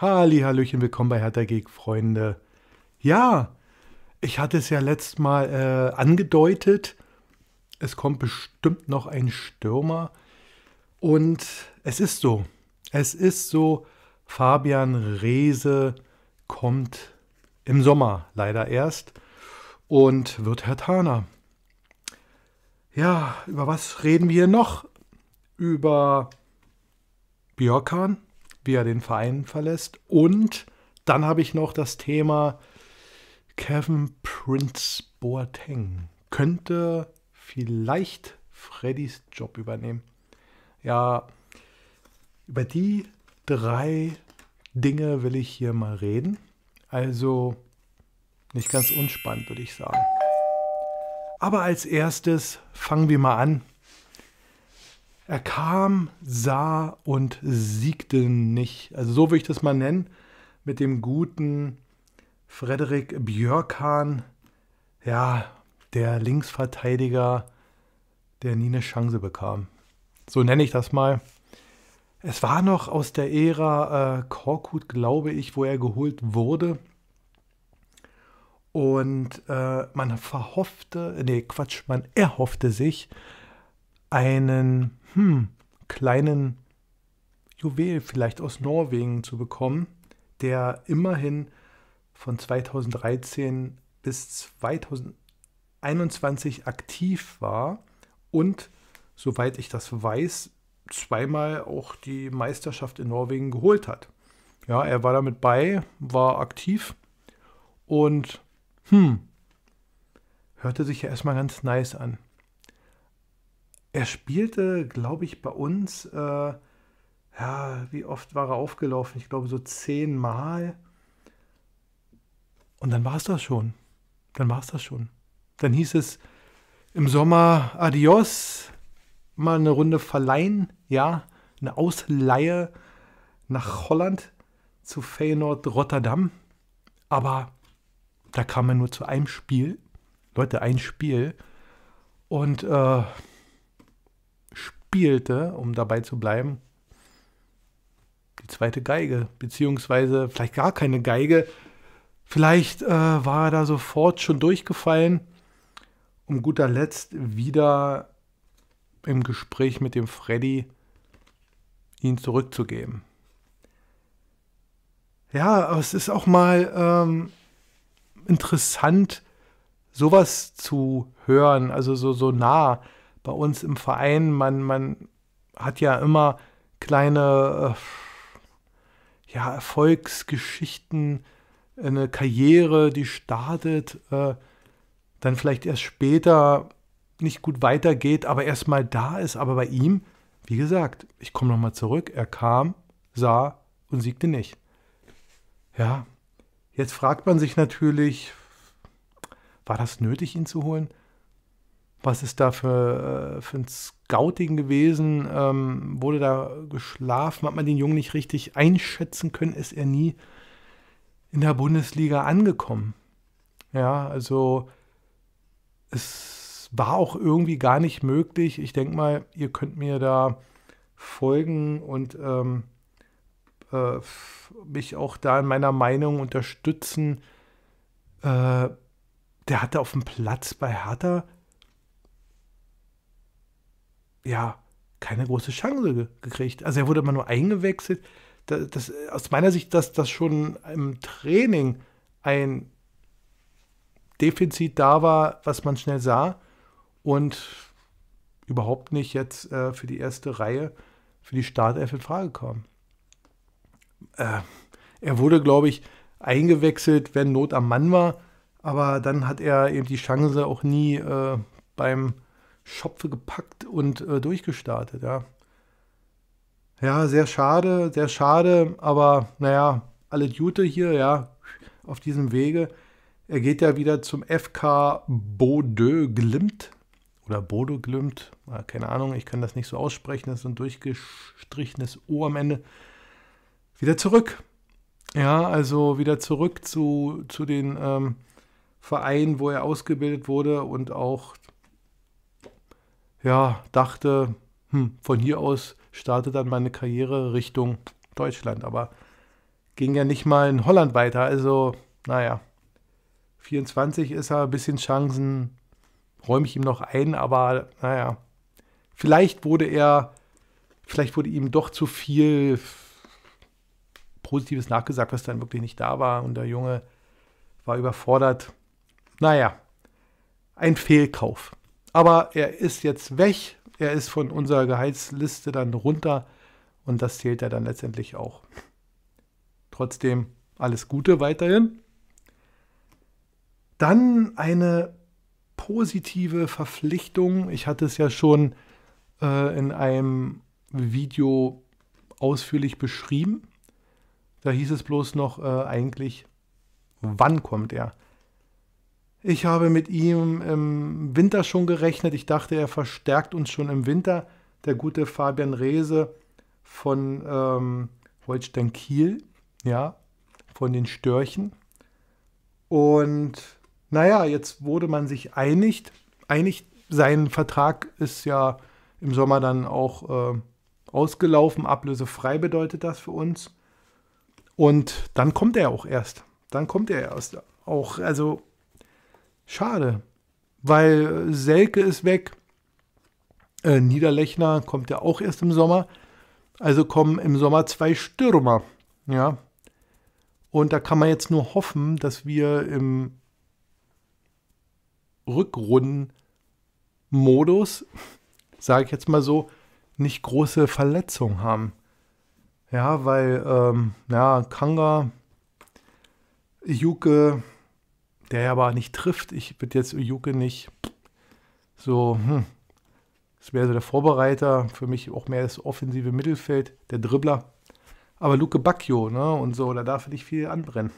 Hallihallöchen, willkommen bei Hertha Geek, Freunde. Ja, ich hatte es ja letztes Mal äh, angedeutet. Es kommt bestimmt noch ein Stürmer. Und es ist so. Es ist so, Fabian Reese kommt im Sommer leider erst und wird Herr Tana. Ja, über was reden wir noch? Über Björkan? wie er den Verein verlässt. Und dann habe ich noch das Thema Kevin Prince Boateng. Könnte vielleicht Freddys Job übernehmen. Ja, über die drei Dinge will ich hier mal reden. Also nicht ganz unspannend, würde ich sagen. Aber als erstes fangen wir mal an er kam, sah und siegte nicht. Also so würde ich das mal nennen, mit dem guten Frederik Björkan, ja, der Linksverteidiger, der nie eine Chance bekam. So nenne ich das mal. Es war noch aus der Ära äh, Korkut, glaube ich, wo er geholt wurde. Und äh, man verhoffte, nee, Quatsch, man erhoffte sich, einen hm, kleinen Juwel vielleicht aus Norwegen zu bekommen, der immerhin von 2013 bis 2021 aktiv war und, soweit ich das weiß, zweimal auch die Meisterschaft in Norwegen geholt hat. Ja, er war damit bei, war aktiv und hm, hörte sich ja erstmal ganz nice an. Er spielte, glaube ich, bei uns, äh, ja, wie oft war er aufgelaufen? Ich glaube so zehnmal. Und dann war es das schon. Dann war es das schon. Dann hieß es im Sommer Adios, mal eine Runde verleihen, ja, eine Ausleihe nach Holland zu Feyenoord Rotterdam. Aber da kam er nur zu einem Spiel. Leute, ein Spiel. Und äh, spielte, um dabei zu bleiben, die zweite Geige, beziehungsweise vielleicht gar keine Geige. Vielleicht äh, war er da sofort schon durchgefallen. Um guter Letzt wieder im Gespräch mit dem Freddy ihn zurückzugeben. Ja, es ist auch mal ähm, interessant, sowas zu hören, also so, so nah bei uns im Verein, man, man hat ja immer kleine äh, ja, Erfolgsgeschichten, eine Karriere, die startet, äh, dann vielleicht erst später nicht gut weitergeht, aber erstmal da ist. Aber bei ihm, wie gesagt, ich komme nochmal zurück, er kam, sah und siegte nicht. Ja, jetzt fragt man sich natürlich, war das nötig, ihn zu holen? was ist da für, äh, für ein Scouting gewesen? Ähm, wurde da geschlafen? Hat man den Jungen nicht richtig einschätzen können? Ist er nie in der Bundesliga angekommen? Ja, also es war auch irgendwie gar nicht möglich. Ich denke mal, ihr könnt mir da folgen und ähm, äh, mich auch da in meiner Meinung unterstützen. Äh, der hatte auf dem Platz bei Hertha ja, keine große Chance ge gekriegt. Also er wurde immer nur eingewechselt. Das, das, aus meiner Sicht, dass das schon im Training ein Defizit da war, was man schnell sah und überhaupt nicht jetzt äh, für die erste Reihe, für die Startelf in Frage kam. Äh, er wurde, glaube ich, eingewechselt, wenn Not am Mann war, aber dann hat er eben die Chance auch nie äh, beim Schopfe gepackt und äh, durchgestartet, ja. Ja, sehr schade, sehr schade, aber naja, alle Jute hier, ja, auf diesem Wege. Er geht ja wieder zum FK Bode Glimt oder Bode Glimt, keine Ahnung, ich kann das nicht so aussprechen, das ist ein durchgestrichenes O am Ende. Wieder zurück. Ja, also wieder zurück zu, zu den ähm, Vereinen, wo er ausgebildet wurde und auch ja, dachte, hm, von hier aus startet dann meine Karriere Richtung Deutschland. Aber ging ja nicht mal in Holland weiter. Also, naja, 24 ist er, ein bisschen Chancen räume ich ihm noch ein, aber naja, vielleicht wurde er, vielleicht wurde ihm doch zu viel Positives nachgesagt, was dann wirklich nicht da war und der Junge war überfordert. Naja, ein Fehlkauf. Aber er ist jetzt weg. Er ist von unserer Gehaltsliste dann runter und das zählt er dann letztendlich auch. Trotzdem alles Gute weiterhin. Dann eine positive Verpflichtung. Ich hatte es ja schon äh, in einem Video ausführlich beschrieben. Da hieß es bloß noch äh, eigentlich, wann kommt er? Ich habe mit ihm im Winter schon gerechnet. Ich dachte, er verstärkt uns schon im Winter. Der gute Fabian Reese von ähm, Holstein Kiel, ja, von den Störchen. Und naja, jetzt wurde man sich einigt. Einig, sein Vertrag ist ja im Sommer dann auch äh, ausgelaufen. Ablösefrei bedeutet das für uns. Und dann kommt er auch erst. Dann kommt er erst auch. Also Schade, weil äh, Selke ist weg. Äh, Niederlechner kommt ja auch erst im Sommer. Also kommen im Sommer zwei Stürmer. Ja. Und da kann man jetzt nur hoffen, dass wir im Rückrundenmodus, sage ich jetzt mal so, nicht große Verletzungen haben. Ja, weil, ähm, ja, Kanga, Juke, der ja aber nicht trifft. Ich würde jetzt Ujuke nicht so, hm, das wäre so der Vorbereiter, für mich auch mehr das offensive Mittelfeld, der Dribbler. Aber Luke Bacchio, ne, und so, da darf ich viel anbrennen.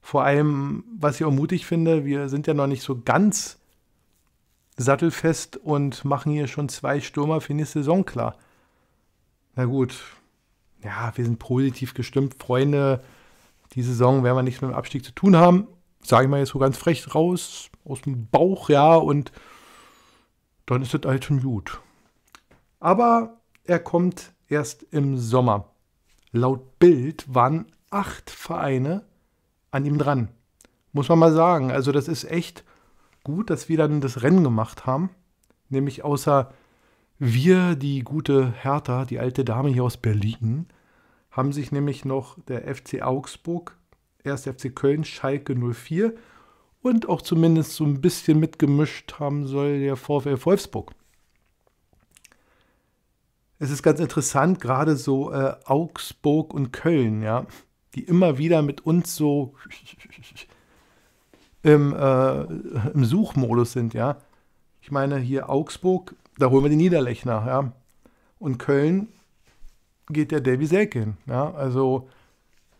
Vor allem, was ich auch mutig finde, wir sind ja noch nicht so ganz sattelfest und machen hier schon zwei Stürmer für die Saison klar. Na gut, ja, wir sind positiv gestimmt, Freunde. Die Saison werden wir nichts mit dem Abstieg zu tun haben sage ich mal jetzt so ganz frech raus, aus dem Bauch, ja, und dann ist das alles schon gut. Aber er kommt erst im Sommer. Laut Bild waren acht Vereine an ihm dran. Muss man mal sagen. Also, das ist echt gut, dass wir dann das Rennen gemacht haben. Nämlich außer wir, die gute Hertha, die alte Dame hier aus Berlin, haben sich nämlich noch der FC Augsburg 1. FC Köln, Schalke 04 und auch zumindest so ein bisschen mitgemischt haben soll der VfL Wolfsburg. Es ist ganz interessant, gerade so äh, Augsburg und Köln, ja, die immer wieder mit uns so im, äh, im Suchmodus sind, ja. Ich meine, hier Augsburg, da holen wir die Niederlechner, ja. Und Köln geht der Davy Selke hin, ja. Also,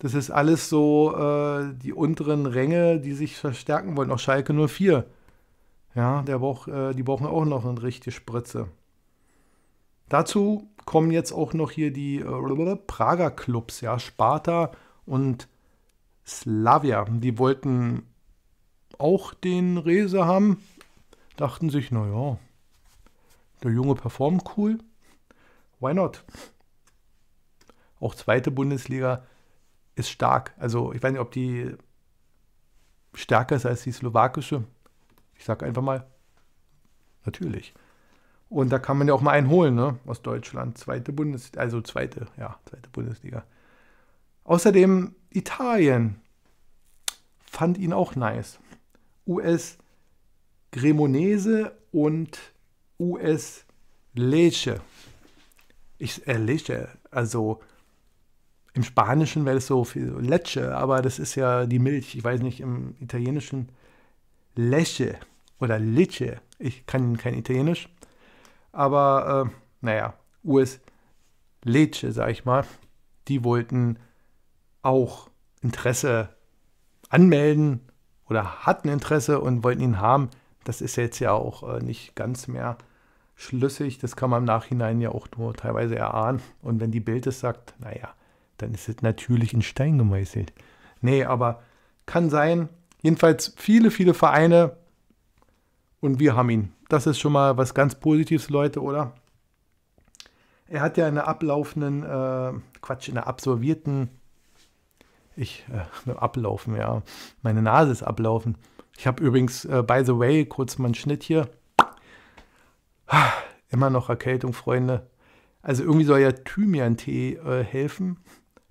das ist alles so äh, die unteren Ränge, die sich verstärken wollen. Auch Schalke 04. Ja, der braucht, äh, die brauchen auch noch eine richtige Spritze. Dazu kommen jetzt auch noch hier die äh, Prager Clubs, ja, Sparta und Slavia. Die wollten auch den Rese haben, dachten sich, naja, der Junge performt cool, why not? Auch zweite Bundesliga ist stark. Also ich weiß nicht, ob die stärker ist als die slowakische. Ich sage einfach mal, natürlich. Und da kann man ja auch mal einen holen, ne? Aus Deutschland. Zweite Bundesliga, also zweite, ja, zweite Bundesliga. Außerdem Italien. Fand ihn auch nice. US Cremonese und US Lecce. Ich, äh, Lecce, also im Spanischen wäre es so viel Leche, aber das ist ja die Milch. Ich weiß nicht, im Italienischen Leche oder Liche. Ich kann kein Italienisch. Aber äh, naja, US Leche, sag ich mal, die wollten auch Interesse anmelden oder hatten Interesse und wollten ihn haben. Das ist jetzt ja auch äh, nicht ganz mehr schlüssig. Das kann man im Nachhinein ja auch nur teilweise erahnen. Und wenn die Bild es sagt, naja, dann ist es natürlich in Stein gemeißelt. Nee, aber kann sein. Jedenfalls viele, viele Vereine und wir haben ihn. Das ist schon mal was ganz Positives, Leute, oder? Er hat ja in der ablaufenden, äh, Quatsch, in der absolvierten, ich, äh, ablaufen, ja, meine Nase ist ablaufen. Ich habe übrigens, äh, by the way, kurz mal einen Schnitt hier. Immer noch Erkältung, Freunde. Also irgendwie soll ja Thymian-Tee äh, helfen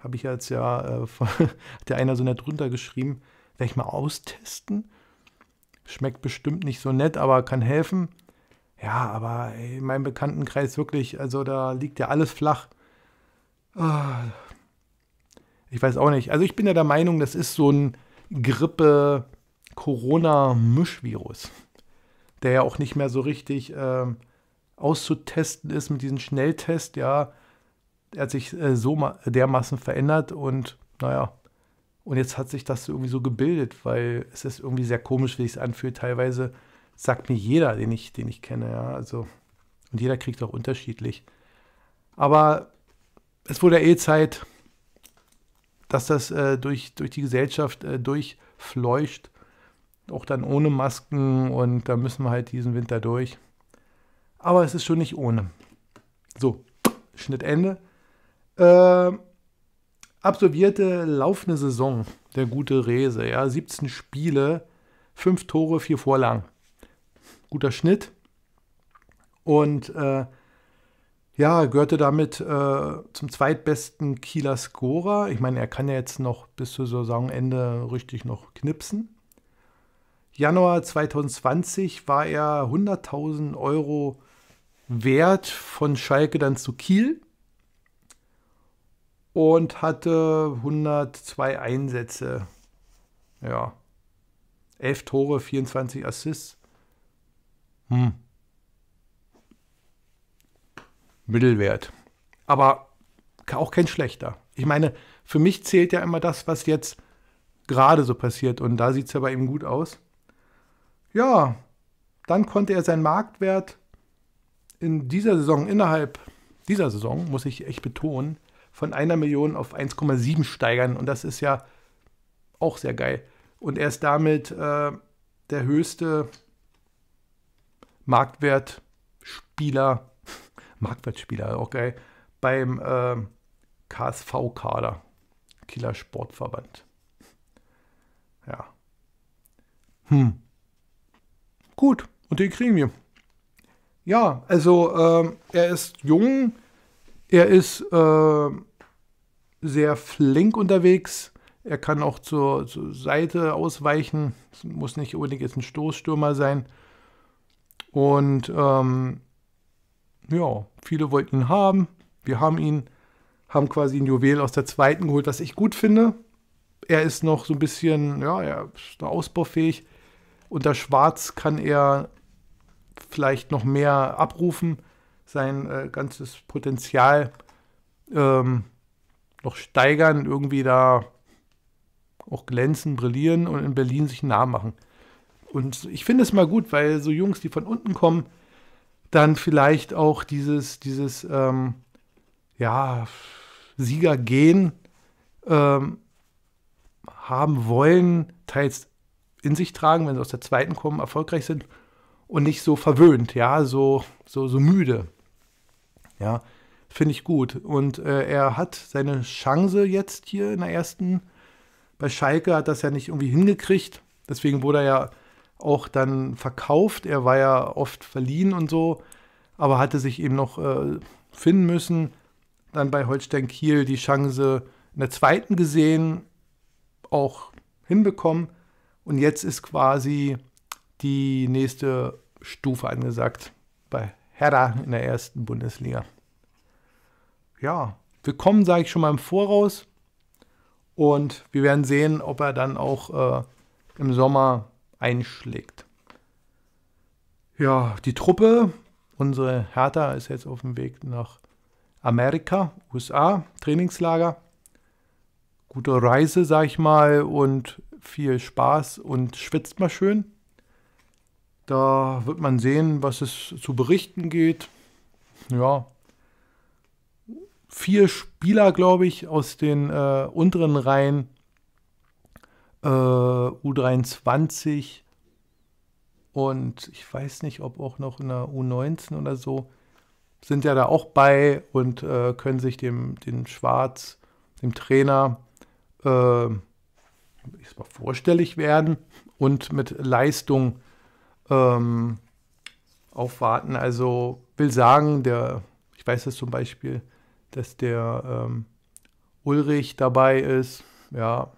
habe ich jetzt ja, äh, von, hat ja einer so nett drunter geschrieben, werde ich mal austesten. Schmeckt bestimmt nicht so nett, aber kann helfen. Ja, aber ey, in meinem Bekanntenkreis wirklich, also da liegt ja alles flach. Ah, ich weiß auch nicht. Also ich bin ja der Meinung, das ist so ein Grippe-Corona-Mischvirus, der ja auch nicht mehr so richtig äh, auszutesten ist mit diesem Schnelltest, ja er hat sich äh, so dermaßen verändert und naja, und jetzt hat sich das irgendwie so gebildet, weil es ist irgendwie sehr komisch, wie es anfühlt. Teilweise sagt mir jeder, den ich, den ich kenne, ja, also und jeder kriegt auch unterschiedlich. Aber es wurde eh Zeit, dass das äh, durch, durch die Gesellschaft äh, durchfleucht, auch dann ohne Masken und da müssen wir halt diesen Winter durch. Aber es ist schon nicht ohne. So, Schnittende. Äh, absolvierte laufende Saison, der gute Rese, ja, 17 Spiele, 5 Tore, 4 Vorlagen. Guter Schnitt. Und äh, ja, gehörte damit äh, zum zweitbesten Kieler Scorer. Ich meine, er kann ja jetzt noch bis zu Saisonende richtig noch knipsen. Januar 2020 war er 100.000 Euro wert von Schalke dann zu Kiel und hatte 102 Einsätze. Ja. 11 Tore, 24 Assists. Hm. Mittelwert. Aber auch kein schlechter. Ich meine, für mich zählt ja immer das, was jetzt gerade so passiert. Und da sieht es ja bei ihm gut aus. Ja, dann konnte er seinen Marktwert in dieser Saison, innerhalb dieser Saison, muss ich echt betonen, von einer Million auf 1,7 steigern. Und das ist ja auch sehr geil. Und er ist damit äh, der höchste Marktwertspieler, Marktwertspieler, auch geil, beim äh, KSV-Kader, Killer Sportverband. Ja. Hm. Gut, und den kriegen wir. Ja, also äh, er ist jung, er ist äh, sehr flink unterwegs. Er kann auch zur, zur Seite ausweichen. Es muss nicht unbedingt jetzt ein Stoßstürmer sein. Und ähm, ja, viele wollten ihn haben. Wir haben ihn, haben quasi ein Juwel aus der zweiten geholt, was ich gut finde. Er ist noch so ein bisschen, ja, er ist noch ausbaufähig. Unter Schwarz kann er vielleicht noch mehr abrufen, sein äh, ganzes Potenzial. Ähm, noch steigern, irgendwie da auch glänzen, brillieren und in Berlin sich einen Namen machen. Und ich finde es mal gut, weil so Jungs, die von unten kommen, dann vielleicht auch dieses, dieses ähm, ja, Siegergehen ähm, haben wollen, teils in sich tragen, wenn sie aus der zweiten kommen, erfolgreich sind und nicht so verwöhnt, ja, so, so, so müde. Ja, finde ich gut. Und äh, er hat seine Chance jetzt hier in der ersten. Bei Schalke hat das ja nicht irgendwie hingekriegt. Deswegen wurde er ja auch dann verkauft. Er war ja oft verliehen und so, aber hatte sich eben noch äh, finden müssen. Dann bei Holstein Kiel die Chance in der zweiten gesehen, auch hinbekommen. Und jetzt ist quasi die nächste Stufe angesagt bei Hertha in der ersten Bundesliga ja, willkommen, sage ich schon mal im Voraus. Und wir werden sehen, ob er dann auch äh, im Sommer einschlägt. Ja, die Truppe, unsere Hertha ist jetzt auf dem Weg nach Amerika, USA, Trainingslager. Gute Reise, sage ich mal, und viel Spaß und schwitzt mal schön. Da wird man sehen, was es zu berichten geht. Ja, vier Spieler, glaube ich, aus den äh, unteren Reihen äh, U23 und ich weiß nicht, ob auch noch in der U19 oder so, sind ja da auch bei und äh, können sich dem, dem Schwarz, dem Trainer, äh, ich mal vorstellig werden und mit Leistung ähm, aufwarten. Also will sagen, der, ich weiß das zum Beispiel, dass der ähm, Ulrich dabei ist, ja,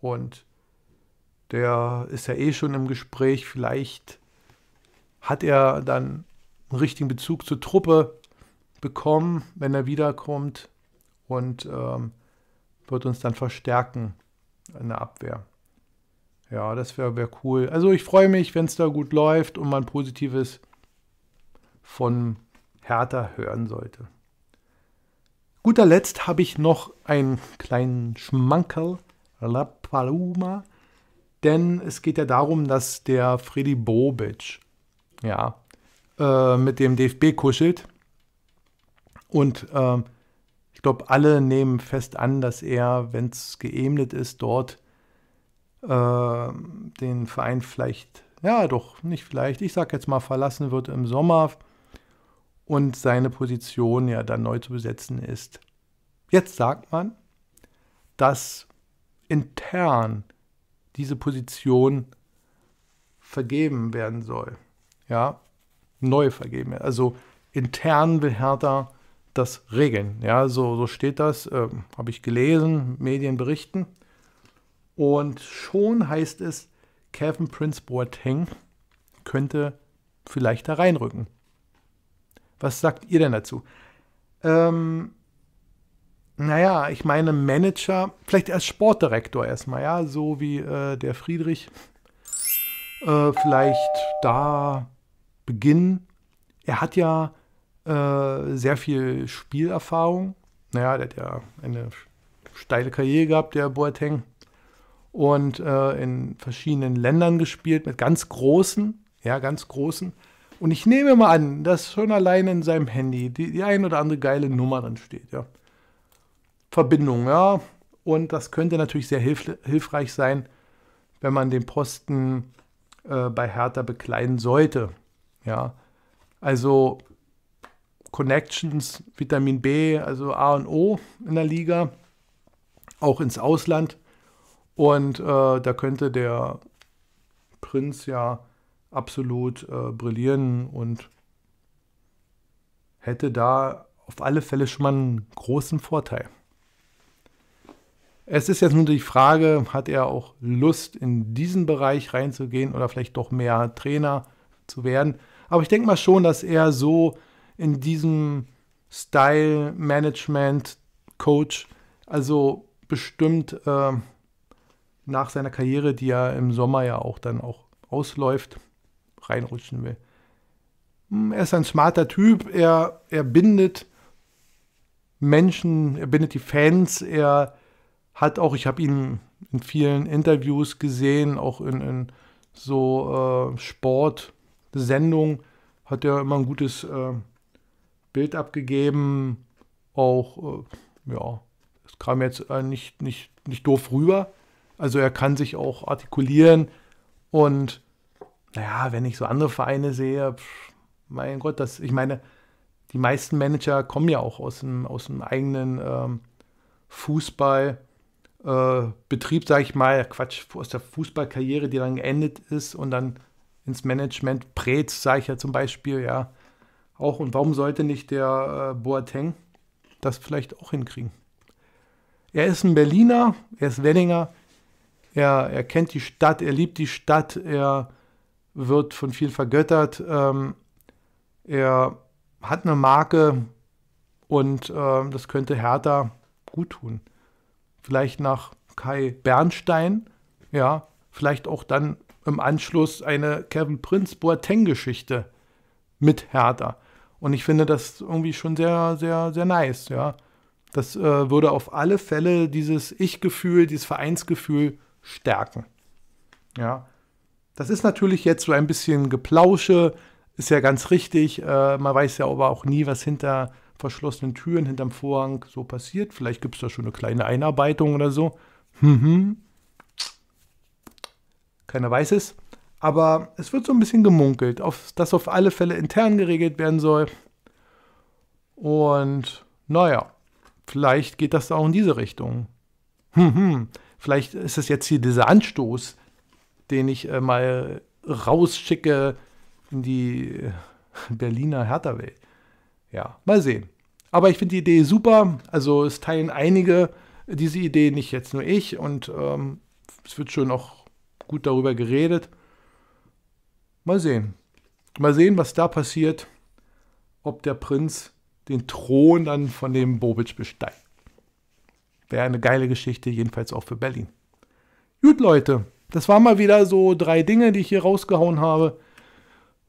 und der ist ja eh schon im Gespräch, vielleicht hat er dann einen richtigen Bezug zur Truppe bekommen, wenn er wiederkommt und ähm, wird uns dann verstärken in der Abwehr. Ja, das wäre wär cool. Also ich freue mich, wenn es da gut läuft und man Positives von Hertha hören sollte. Guter Letzt habe ich noch einen kleinen Schmankerl, La Paloma, denn es geht ja darum, dass der Freddy Bobic ja, äh, mit dem DFB kuschelt. Und äh, ich glaube, alle nehmen fest an, dass er, wenn es geebnet ist, dort äh, den Verein vielleicht, ja doch, nicht vielleicht, ich sage jetzt mal verlassen wird im Sommer und seine Position ja dann neu zu besetzen ist. Jetzt sagt man, dass intern diese Position vergeben werden soll. Ja, neu vergeben. Also intern will Hertha das regeln. Ja, so, so steht das, äh, habe ich gelesen, Medien berichten. Und schon heißt es, Kevin Prince Boateng könnte vielleicht da reinrücken. Was sagt ihr denn dazu? Ähm, naja, ich meine Manager, vielleicht als Sportdirektor erstmal, ja, so wie äh, der Friedrich. Äh, vielleicht da beginnen. Er hat ja äh, sehr viel Spielerfahrung. Naja, der hat ja eine steile Karriere gehabt, der Boateng. Und äh, in verschiedenen Ländern gespielt, mit ganz großen, ja, ganz großen. Und ich nehme mal an, dass schon allein in seinem Handy die, die ein oder andere geile Nummer drin steht, ja. Verbindung, ja. Und das könnte natürlich sehr hilf hilfreich sein, wenn man den Posten äh, bei Hertha bekleiden sollte. Ja, also Connections, Vitamin B, also A und O in der Liga, auch ins Ausland. Und äh, da könnte der Prinz ja absolut äh, brillieren und hätte da auf alle Fälle schon mal einen großen Vorteil. Es ist jetzt nur die Frage, hat er auch Lust, in diesen Bereich reinzugehen oder vielleicht doch mehr Trainer zu werden. Aber ich denke mal schon, dass er so in diesem Style Management Coach, also bestimmt äh, nach seiner Karriere, die ja im Sommer ja auch dann auch ausläuft, reinrutschen will. Hm, er ist ein smarter Typ, er, er bindet Menschen, er bindet die Fans, er hat auch, ich habe ihn in vielen Interviews gesehen, auch in, in so äh, Sportsendungen, hat er immer ein gutes äh, Bild abgegeben, auch, äh, ja, es kam jetzt äh, nicht, nicht, nicht doof rüber. Also er kann sich auch artikulieren und naja, wenn ich so andere Vereine sehe, pff, mein Gott, das, ich meine, die meisten Manager kommen ja auch aus dem, aus dem eigenen ähm, Fußballbetrieb, äh, sage ich mal, Quatsch, aus der Fußballkarriere, die dann geendet ist und dann ins Management Pretz, sage ich ja zum Beispiel, ja, auch. Und warum sollte nicht der äh, Boateng das vielleicht auch hinkriegen? Er ist ein Berliner, er ist Wellinger, er, er kennt die Stadt, er liebt die Stadt, er wird von vielen vergöttert. Ähm, er hat eine Marke und äh, das könnte Hertha gut tun. Vielleicht nach Kai Bernstein, ja, vielleicht auch dann im Anschluss eine Kevin Prince Boateng-Geschichte mit Hertha. Und ich finde das irgendwie schon sehr, sehr, sehr nice, ja. Das äh, würde auf alle Fälle dieses Ich-Gefühl, dieses Vereinsgefühl stärken. Ja. Das ist natürlich jetzt so ein bisschen Geplausche, ist ja ganz richtig. Äh, man weiß ja aber auch nie, was hinter verschlossenen Türen, hinterm Vorhang so passiert. Vielleicht gibt es da schon eine kleine Einarbeitung oder so. Mhm. Keiner weiß es. Aber es wird so ein bisschen gemunkelt, auf, dass auf alle Fälle intern geregelt werden soll. Und naja, vielleicht geht das auch in diese Richtung. Mhm. Vielleicht ist es jetzt hier dieser Anstoß, den ich äh, mal rausschicke in die äh, Berliner Hertha-Welt. Ja, mal sehen. Aber ich finde die Idee super. Also es teilen einige diese Idee, nicht jetzt nur ich. Und ähm, es wird schon auch gut darüber geredet. Mal sehen. Mal sehen, was da passiert. Ob der Prinz den Thron dann von dem Bobic besteigt. Wäre eine geile Geschichte, jedenfalls auch für Berlin. Gut, Leute. Das waren mal wieder so drei Dinge, die ich hier rausgehauen habe.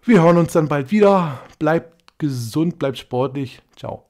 Wir hören uns dann bald wieder. Bleibt gesund, bleibt sportlich. Ciao.